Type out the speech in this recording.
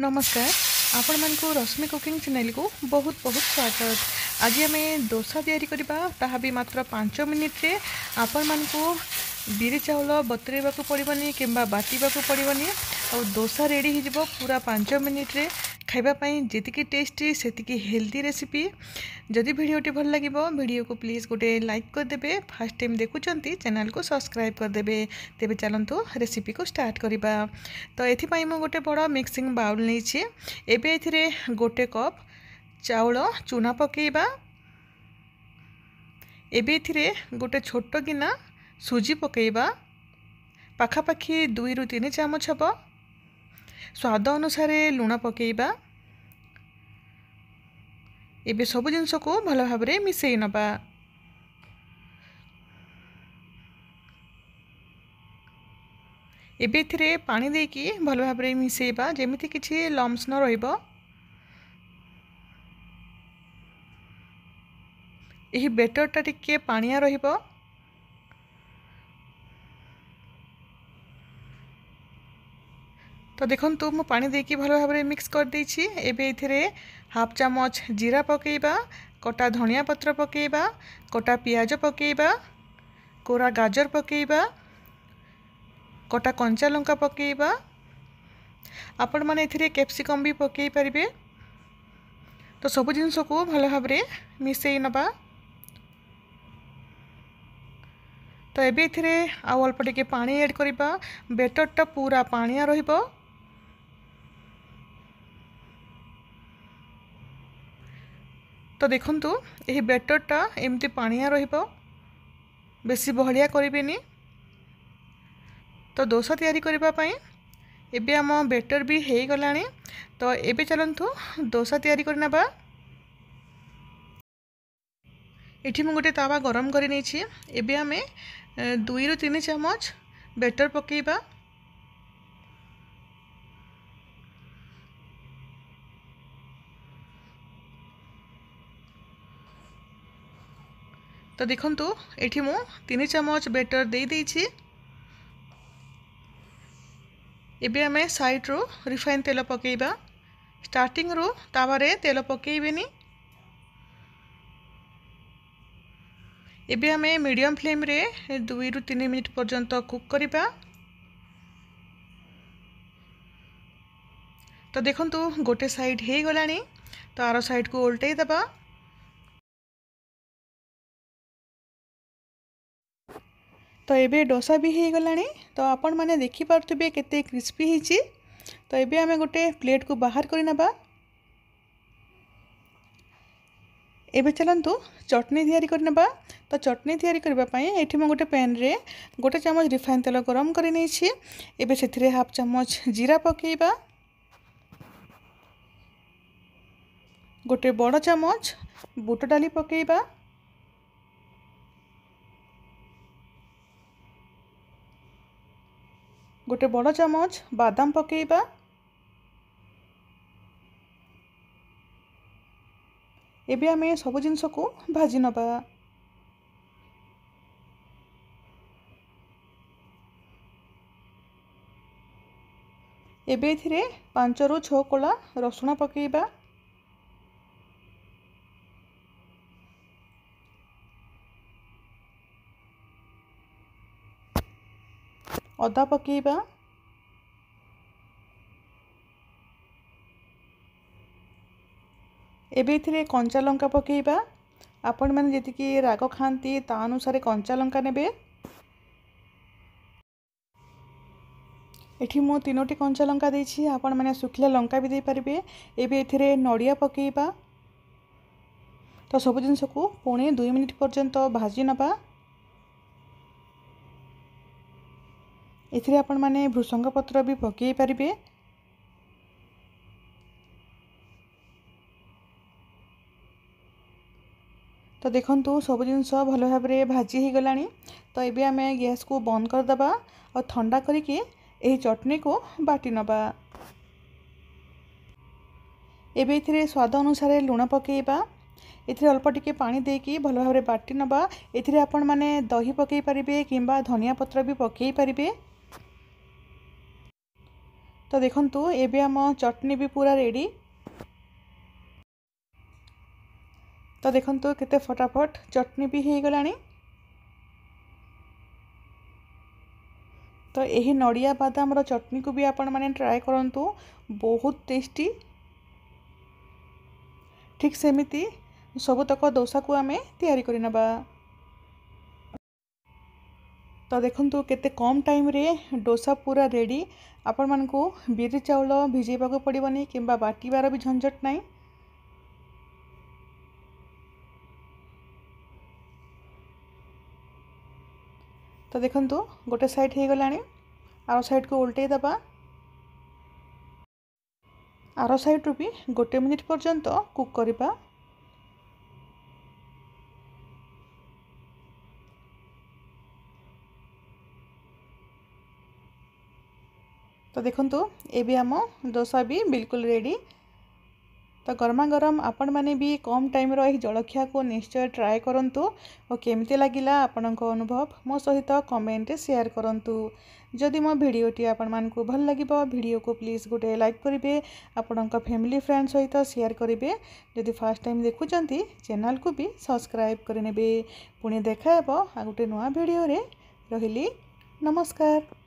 नमस्कार आपण मैं रश्मि कुकिंग चैनल को बहुत बहुत स्वागत आज आम दोसा या मात्र पांच मिनिटे आपण मन को बिरी चाउल बतरवाक पड़ोनी कि बाटा पड़ोनी आ दोसा रेडीज पूरा पांच मिनिट्रे ଖାଇବା ପାଇଁ ଯେତିକି ଟେଷ୍ଟି ସେତିକି ହେଲ୍ଦି ରେସିପି ଯଦି ଭିଡ଼ିଓଟି ଭଲ ଲାଗିବ ଭିଡ଼ିଓକୁ ପ୍ଲିଜ୍ ଗୋଟେ ଲାଇକ୍ କରିଦେବେ ଫାର୍ଷ୍ଟ ଟାଇମ୍ ଦେଖୁଛନ୍ତି ଚ୍ୟାନେଲ୍କୁ ସବସ୍କ୍ରାଇବ୍ କରିଦେବେ ତେବେ ଚାଲନ୍ତୁ ରେସିପିକୁ ଷ୍ଟାର୍ଟ କରିବା ତ ଏଥିପାଇଁ ମୁଁ ଗୋଟେ ବଡ଼ ମିକ୍ସିଂ ବାଉଲ୍ ନେଇଛି ଏବେ ଏଥିରେ ଗୋଟେ କପ୍ ଚାଉଳ ଚୁନା ପକାଇବା ଏବେ ଏଥିରେ ଗୋଟେ ଛୋଟ ଗିନା ସୁଜି ପକାଇବା ପାଖାପାଖି ଦୁଇରୁ ତିନି ଚାମଚ ହେବ ସ୍ୱାଦ ଅନୁସାରେ ଲୁଣ ପକାଇବା ଏବେ ସବୁ ଜିନିଷକୁ ଭଲ ଭାବରେ ମିଶାଇ ନେବା ଏବେ ଏଥିରେ ପାଣି ଦେଇକି ଭଲ ଭାବରେ ମିଶାଇବା ଯେମିତି କିଛି ଲମ୍ସ ନ ରହିବ ଏହି ବେଟରଟା ଟିକିଏ ପାଣିଆ ରହିବ ତ ଦେଖନ୍ତୁ ମୁଁ ପାଣି ଦେଇକି ଭଲ ଭାବରେ ମିକ୍ସ କରିଦେଇଛି ଏବେ ଏଥିରେ ହାଫ୍ ଚାମଚ ଜିରା ପକାଇବା କଟା ଧନିଆ ପତ୍ର ପକାଇବା କଟା ପିଆଜ ପକାଇବା କୋରା ଗାଜର ପକାଇବା କଟା କଞ୍ଚା ଲଙ୍କା ପକାଇବା ଆପଣମାନେ ଏଥିରେ କ୍ୟାପ୍ସିକମ୍ ବି ପକାଇ ପାରିବେ ତ ସବୁ ଜିନିଷକୁ ଭଲ ଭାବରେ ମିଶାଇ ନେବା ତ ଏବେ ଏଥିରେ ଆଉ ଅଳ୍ପ ଟିକେ ପାଣି ଆଡ଼୍ କରିବା ବେଟର୍ଟା ପୁରା ପାଣିଆ ରହିବ তো দেখন্তু ଏହି ବ୍ୟାଟର୍ଟା ଏମିତି ପାଣିଆ ରହିବ ବେଶୀ ବହଳିଆ କରିବେନି ତ ଦୋସା ତିଆରି କରିବା ପାଇଁ ଏବେ ଆମ ବ୍ୟାଟର୍ ବି ହୋଇଗଲାଣି ତ ଏବେ ଚାଲନ୍ତୁ ଦୋସା ତିଆରି କରିନେବା ଏଠି ମୁଁ ଗୋଟେ ତାୱା ଗରମ କରି ନେଇଛି ଏବେ ଆମେ ଦୁଇରୁ ତିନି ଚାମଚ ବ୍ୟାଟର୍ ପକାଇବା ତ ଦେଖନ୍ତୁ ଏଠି ମୁଁ ତିନି ଚାମଚ ବେଟର୍ ଦେଇଦେଇଛି ଏବେ ଆମେ ସାଇଡ଼୍ରୁ ରିଫାଇନ୍ ତେଲ ପକାଇବା ଷ୍ଟାର୍ଟିଂରୁ ତାୱାରେ ତେଲ ପକାଇବେନି ଏବେ ଆମେ ମିଡ଼ିୟମ୍ ଫ୍ଲେମ୍ରେ ଦୁଇରୁ ତିନି ମିନିଟ୍ ପର୍ଯ୍ୟନ୍ତ କୁକ୍ କରିବା ତ ଦେଖନ୍ତୁ ଗୋଟେ ସାଇଡ଼୍ ହୋଇଗଲାଣି ତ ଆର ସାଇଡ଼୍କୁ ଓଲଟେଇ ଦେବା ତ ଏବେ ଡୋସା ବି ହୋଇଗଲାଣି ତ ଆପଣମାନେ ଦେଖିପାରୁଥିବେ କେତେ କ୍ରିସ୍ପି ହୋଇଛି ତ ଏବେ ଆମେ ଗୋଟେ ପ୍ଲେଟ୍କୁ ବାହାର କରିନେବା ଏବେ ଚାଲନ୍ତୁ ଚଟଣି ତିଆରି କରିନେବା ତ ଚଟଣି ତିଆରି କରିବା ପାଇଁ ଏଠି ମୁଁ ଗୋଟେ ପ୍ୟାନ୍ରେ ଗୋଟେ ଚାମଚ ରିଫାଇନ୍ ତେଲ ଗରମ କରି ନେଇଛି ଏବେ ସେଥିରେ ହାଫ୍ ଚାମଚ ଜିରା ପକାଇବା ଗୋଟେ ବଡ଼ ଚାମଚ ବୁଟ ଡାଲି ପକାଇବା ଗୋଟେ ବଡ଼ ଚାମଚ ବାଦାମ ପକାଇବା ଏବେ ଆମେ ସବୁ ଜିନିଷକୁ ଭାଜି ନେବା ଏବେ ଏଥିରେ ପାଞ୍ଚରୁ ଛଅ କୋଳା ରସୁଣ ପକାଇବା ଅଦା ପକାଇବା ଏବେ ଏଥିରେ କଞ୍ଚା ଲଙ୍କା ପକାଇବା ଆପଣମାନେ ଯେତିକି ରାଗ ଖାଆନ୍ତି ତା ଅନୁସାରେ କଞ୍ଚା ଲଙ୍କା ନେବେ ଏଠି ମୁଁ ତିନୋଟି କଞ୍ଚା ଲଙ୍କା ଦେଇଛି ଆପଣମାନେ ଶୁଖିଲା ଲଙ୍କା ବି ଦେଇପାରିବେ ଏବେ ଏଥିରେ ନଡ଼ିଆ ପକାଇବା ତ ସବୁ ଜିନିଷକୁ ପୁଣି ଦୁଇ ମିନିଟ୍ ପର୍ଯ୍ୟନ୍ତ ଭାଜି ନେବା एपण भृसंग पत्र भी पकई पारे तो देखु सब जिन भल भाव भाजीगला तो ये आम गैस को बंद करदे और थंडा करके यही चटनी को बाटी नवा एवं स्वाद अनुसार लुण पकईवा अल्प टिके पा दे कि भल भाव बाटि नवा एपण दही पकई पारे कि धनिया पत्र भी पकई पारे ତ ଦେଖନ୍ତୁ ଏବେ ଆମ ଚଟଣି ବି ପୁରା ରେଡ଼ି ତ ଦେଖନ୍ତୁ କେତେ ଫଟାଫଟ ଚଟଣି ବି ହୋଇଗଲାଣି ତ ଏହି ନଡ଼ିଆ ବାଦାମର ଚଟଣିକୁ ବି ଆପଣମାନେ ଟ୍ରାଏ କରନ୍ତୁ ବହୁତ ଟେଷ୍ଟି ଠିକ୍ ସେମିତି ସବୁତକ ଦୋସାକୁ ଆମେ ତିଆରି କରିନେବା ତ ଦେଖନ୍ତୁ କେତେ କମ୍ ଟାଇମ୍ରେ ଡୋସା ପୁରା ରେଡ଼ି ଆପଣମାନଙ୍କୁ ବିରି ଚାଉଳ ଭିଜେଇବାକୁ ପଡ଼ିବନି କିମ୍ବା ବାଟିବାର ବି ଝଞ୍ଝଟ ନାହିଁ ତ ଦେଖନ୍ତୁ ଗୋଟେ ସାଇଡ଼୍ ହୋଇଗଲାଣି ଆର ସାଇଡ଼୍କୁ ଓଲଟେଇ ଦେବା ଆର ସାଇଡ଼୍ରୁ ବି ଗୋଟେ ମିନିଟ୍ ପର୍ଯ୍ୟନ୍ତ କୁକ୍ କରିବା ତ ଦେଖନ୍ତୁ ଏବେ ଆମ ଦୋସା ବି ବିଲକୁଲ ରେଡ଼ି ତ ଗରମା ଗରମ ଆପଣମାନେ ବି କମ୍ ଟାଇମ୍ର ଏହି ଜଳଖିଆକୁ ନିଶ୍ଚୟ ଟ୍ରାଏ କରନ୍ତୁ ଓ କେମିତି ଲାଗିଲା ଆପଣଙ୍କ ଅନୁଭବ ମୋ ସହିତ କମେଣ୍ଟରେ ସେୟାର କରନ୍ତୁ ଯଦି ମୋ ଭିଡ଼ିଓଟି ଆପଣମାନଙ୍କୁ ଭଲ ଲାଗିବ ଭିଡ଼ିଓକୁ ପ୍ଲିଜ୍ ଗୋଟେ ଲାଇକ୍ କରିବେ ଆପଣଙ୍କ ଫ୍ୟାମିଲି ଫ୍ରେଣ୍ଡ ସହିତ ସେୟାର କରିବେ ଯଦି ଫାର୍ଷ୍ଟ ଟାଇମ୍ ଦେଖୁଛନ୍ତି ଚ୍ୟାନେଲ୍କୁ ବି ସବସ୍କ୍ରାଇବ୍ କରିନେବେ ପୁଣି ଦେଖାହେବ ଆଉ ଗୋଟେ ନୂଆ ଭିଡ଼ିଓରେ ରହିଲି ନମସ୍କାର